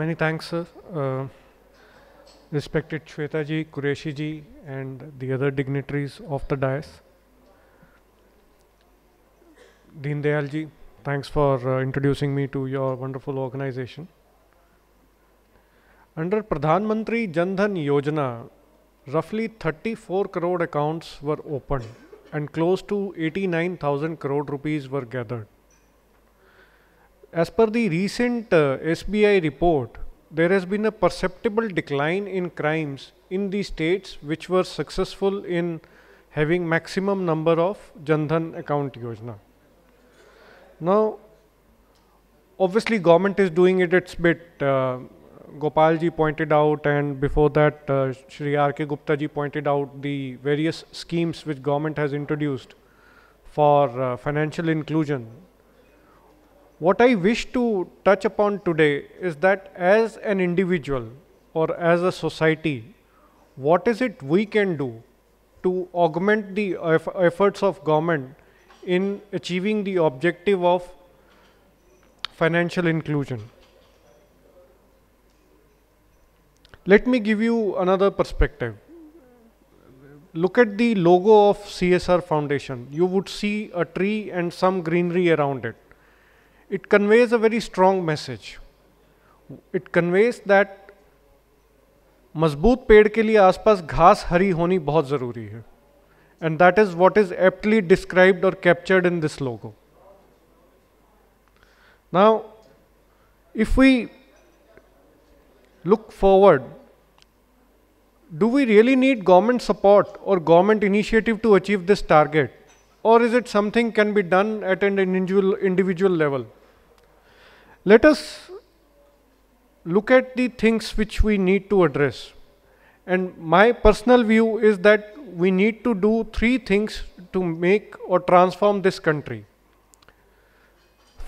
Many thanks, sir. Uh, respected Shwetaji, Qureshi and the other dignitaries of the dais. Deen Dayalji, thanks for uh, introducing me to your wonderful organization. Under Pradhan Mantri Jan Dhan Yojana, roughly 34 crore accounts were opened and close to 89,000 crore rupees were gathered. As per the recent uh, SBI report, there has been a perceptible decline in crimes in the states which were successful in having maximum number of Jandhan account Yojana. Now, obviously government is doing it its bit. Uh, Gopalji pointed out and before that uh, Shri R.K. Gupta ji pointed out the various schemes which government has introduced for uh, financial inclusion what I wish to touch upon today is that as an individual or as a society, what is it we can do to augment the efforts of government in achieving the objective of financial inclusion? Let me give you another perspective. Look at the logo of CSR Foundation. You would see a tree and some greenery around it it conveys a very strong message. It conveys that मजबूत पेड़ के लिए आसपास घास हरी होनी बहुत ज़रूरी है and that is what is aptly described और captured in this logo now look forward, do we really need government support or government initiative to achieve this target? Or is it something can be done at an individual level? Let us look at the things which we need to address. And my personal view is that we need to do three things to make or transform this country.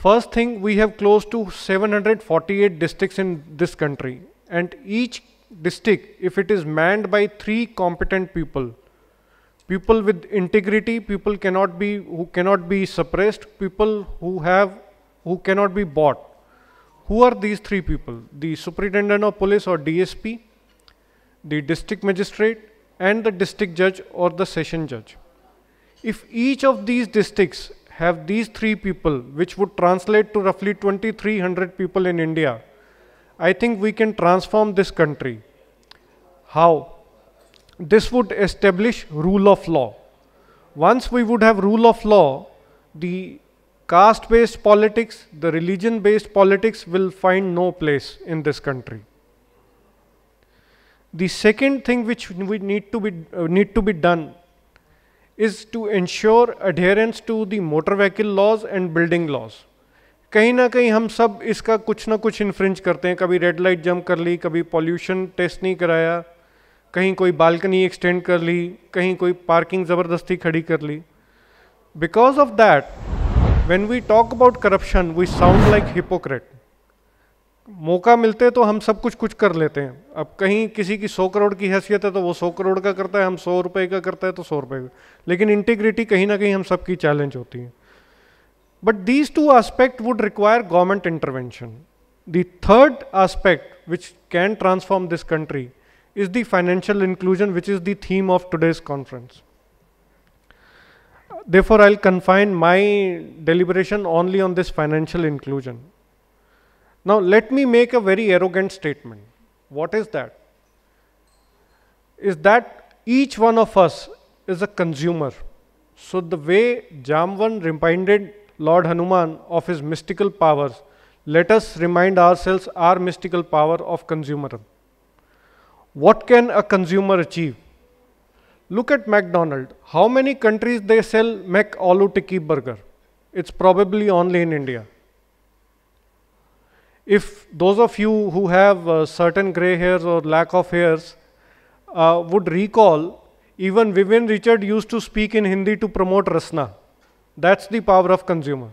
First thing, we have close to 748 districts in this country, and each district, if it is manned by three competent people, people with integrity, people cannot be who cannot be suppressed, people who have who cannot be bought, who are these three people? The superintendent of police or DSP, the district magistrate and the district judge or the session judge. If each of these districts have these three people, which would translate to roughly 2300 people in India, I think we can transform this country. How? This would establish rule of law. Once we would have rule of law, the caste based politics, the religion based politics will find no place in this country. The second thing which we need to be, uh, need to be done is to ensure adherence to the motor vehicle laws and building laws. कहीं ना कहीं हम सब इसका कुछ ना कुछ infringe करते हैं कभी रेड लाइट जंप कर ली कभी पॉल्यूशन टेस्ट नहीं कराया कहीं कोई बालकनी एक्सटेंड कर ली कहीं कोई पार्किंग ज़बरदस्ती खड़ी कर ली because of that when we talk about corruption we sound like hypocrite मौका मिलते तो हम सब कुछ कुछ कर लेते हैं अब कहीं किसी की सौ करोड़ की हैसियत है तो वो सौ करोड़ का करता है हम सौ रुपए का करता है तो सौ रुपए का लेकिन इंटीग्रिटी कहीं ना कहीं हम सबकी चैलेंज होती है but these two aspect would require government intervention the third aspect which can transform this country is the financial inclusion which is the theme of today's conference Therefore, I'll confine my deliberation only on this financial inclusion. Now, let me make a very arrogant statement. What is that? Is that each one of us is a consumer. So, the way Jamvan reminded Lord Hanuman of his mystical powers, let us remind ourselves our mystical power of consumerism. What can a consumer achieve? Look at McDonald's. How many countries they sell Mac Tikki burger? It's probably only in India. If those of you who have uh, certain gray hairs or lack of hairs uh, would recall, even Vivian Richard used to speak in Hindi to promote Rasna. That's the power of consumer.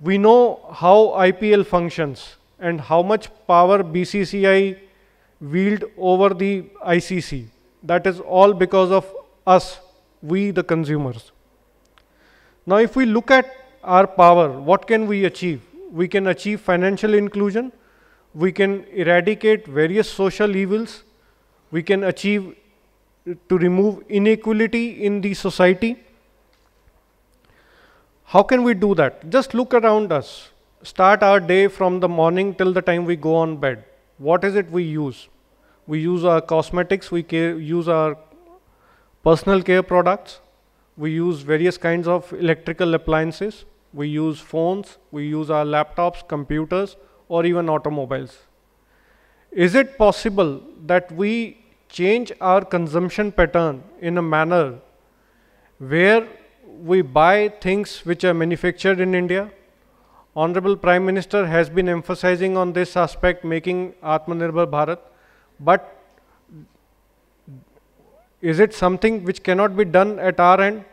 We know how IPL functions and how much power BCCI wield over the ICC. That is all because of us, we the consumers. Now, if we look at our power, what can we achieve? We can achieve financial inclusion, we can eradicate various social evils, we can achieve to remove inequality in the society. How can we do that? Just look around us. Start our day from the morning till the time we go on bed. What is it we use? we use our cosmetics, we use our personal care products, we use various kinds of electrical appliances, we use phones, we use our laptops, computers, or even automobiles. Is it possible that we change our consumption pattern in a manner where we buy things which are manufactured in India? Honorable Prime Minister has been emphasizing on this aspect, making Atmanirbhar Bharat but is it something which cannot be done at our end?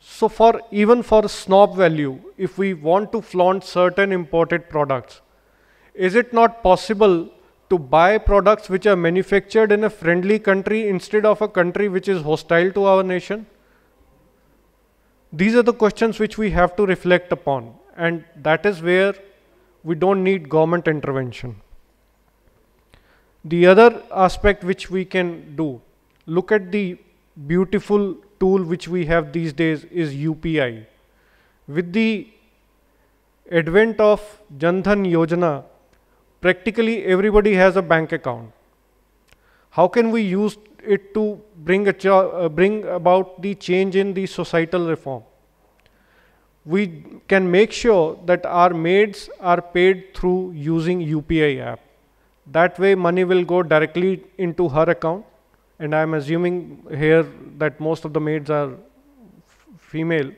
So for even for snob value, if we want to flaunt certain imported products, is it not possible to buy products which are manufactured in a friendly country instead of a country which is hostile to our nation? These are the questions which we have to reflect upon and that is where we don't need government intervention. The other aspect which we can do, look at the beautiful tool which we have these days is UPI. With the advent of Jandhan Yojana, practically everybody has a bank account. How can we use it to bring, a uh, bring about the change in the societal reform? We can make sure that our maids are paid through using UPI app. That way money will go directly into her account and I'm assuming here that most of the maids are female.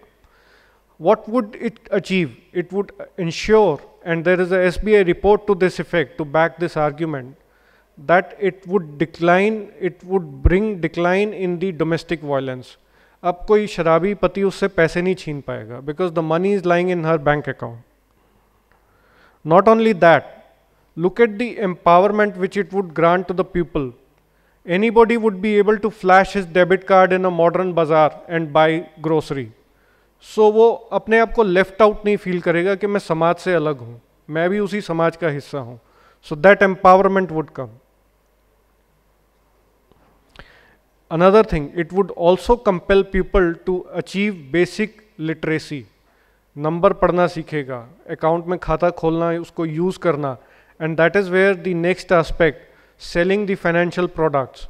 What would it achieve? It would ensure, and there is a SBI report to this effect to back this argument, that it would decline, it would bring decline in the domestic violence. अब कोई शराबी पति उससे पैसे नहीं छीन पाएगा because the money is lying in her bank account not only that Look at the empowerment which it would grant to the people. Anybody would be able to flash his debit card in a modern bazaar and buy grocery. so, वो अपने आप को left out नहीं feel करेगा कि मैं समाज से अलग हूँ मैं भी उसी समाज का हिस्सा हूँ so that empowerment would come another thing it would also compel people to achieve basic literacy number पढ़ना सीखेगा अकाउंट में खाता खोलना उसको यूज़ करना and that is where the next aspect selling the financial products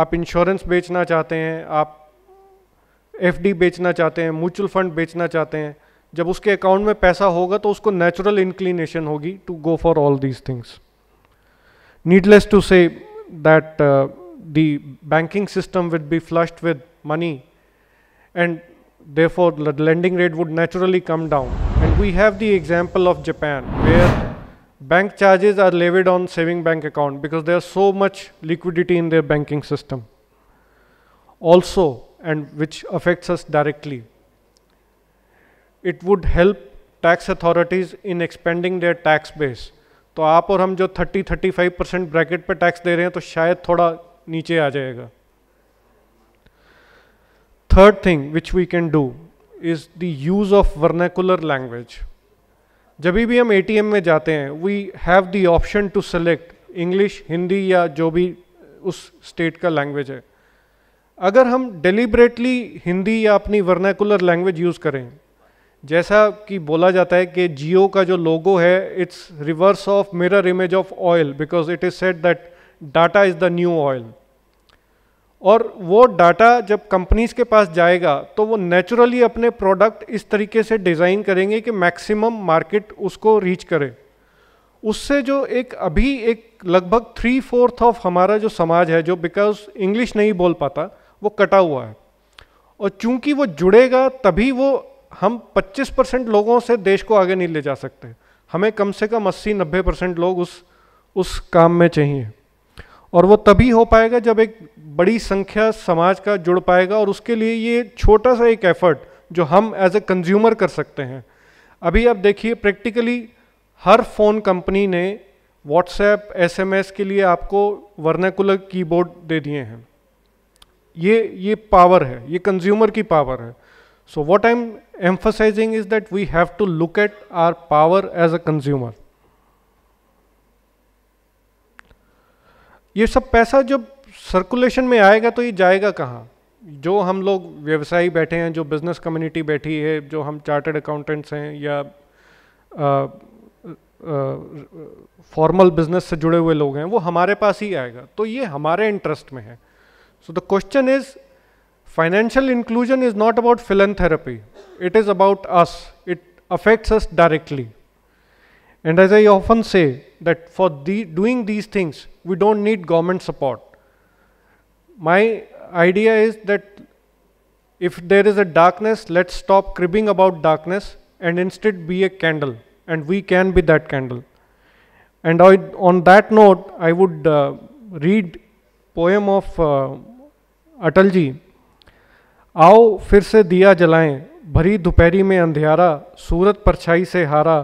आप इंश्योरेंस बेचना चाहते हैं आप एफडी बेचना चाहते हैं म्यूचुअल फंड बेचना चाहते हैं जब उसके अकाउंट में पैसा होगा तो उसको नेचुरल इंक्लिनेशन होगी to go for all these things needless to say that the banking system with be flushed with money and therefore the lending rate would naturally come down and we have the example of japan where bank charges are levied on saving bank account because there is so much liquidity in their banking system also and which affects us directly it would help tax authorities in expanding their tax base So, आप और हम 30-35 percent bracket पे tax, दे रहे हैं तो शायद थोड़ा नीचे आ जाएगा third thing which we can do is the use of जब भी हम ए में जाते हैं we have the option to select English Hindi या जो भी उस स्टेट का लैंग्वेज है अगर हम डेलिबरेटली हिंदी या अपनी वर्नाकुलर लैंग्वेज यूज़ करें जैसा कि बोला जाता है कि जियो का जो लोगो है it's reverse of mirror image of oil because it is said that data is the new oil और वो डाटा जब कंपनीज के पास जाएगा तो वो नेचुरली अपने प्रोडक्ट इस तरीके से डिज़ाइन करेंगे कि मैक्सिमम मार्केट उसको रीच करे उससे जो एक अभी एक लगभग थ्री फोर्थ ऑफ हमारा जो समाज है जो बिकॉज इंग्लिश नहीं बोल पाता वो कटा हुआ है और चूंकि वो जुड़ेगा तभी वो हम 25 परसेंट लोगों से देश को आगे नहीं ले जा सकते हमें कम से कम 80-90 परसेंट लोग उस उस काम में चाहिए और वो तभी हो पाएगा जब एक बड़ी संख्या समाज का जुड़ पाएगा और उसके लिए ये छोटा सा एक एफर्ट जो हम एज ए कंज्यूमर कर सकते हैं अभी आप देखिए प्रैक्टिकली हर फ़ोन कंपनी ने व्हाट्सएप एसएमएस के लिए आपको वर्नाकुलर कीबोर्ड दे दिए हैं ये ये पावर है ये कंज्यूमर की पावर है so what I am emphasising is that we have to look at our power as a consumer ये सब पैसा जब सर्कुलेशन में आएगा तो ये जाएगा कहाँ जो हम लोग व्यवसायी बैठे हैं जो बिजनेस कम्युनिटी बैठी है जो हम चार्टर्ड अकाउंटेंट्स हैं या फॉर्मल बिजनेस से जुड़े हुए लोग हैं वो हमारे पास ही आएगा तो ये हमारे इंटरेस्ट में है so the question is financial inclusion is not about philanthropy it is about us it affects us directly and as I often say that for doing these things We don't need government support. My idea is that if there is a darkness, let's stop cribbing about darkness and instead be a candle. And we can be that candle. And I, on that note, I would uh, read poem of uh, Atal ji आओ फिर से दिया जलाएं भरी दोपहरी में अंधियारा सूरत परछाई से हारा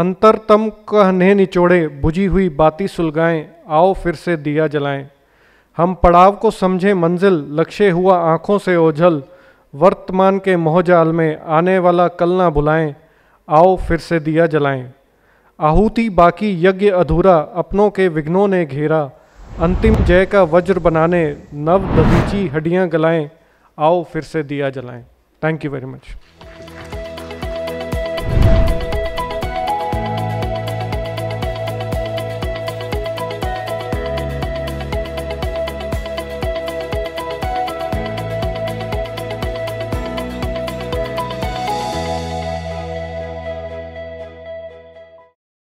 अंतरतम कहने निचोड़े बुझी हुई बाती सुलगाएं आओ फिर से दिया जलाएं हम पड़ाव को समझे मंजिल लक्ष्य हुआ आँखों से ओझल वर्तमान के मोहजाल में आने वाला कल ना भुलाएं आओ फिर से दिया जलाएं आहूति बाकी यज्ञ अधूरा अपनों के विघ्नों ने घेरा अंतिम जय का वज्र बनाने नव दधीची हड्डियां गलाएं आओ फिर से दिया जलाएं थैंक यू वेरी मच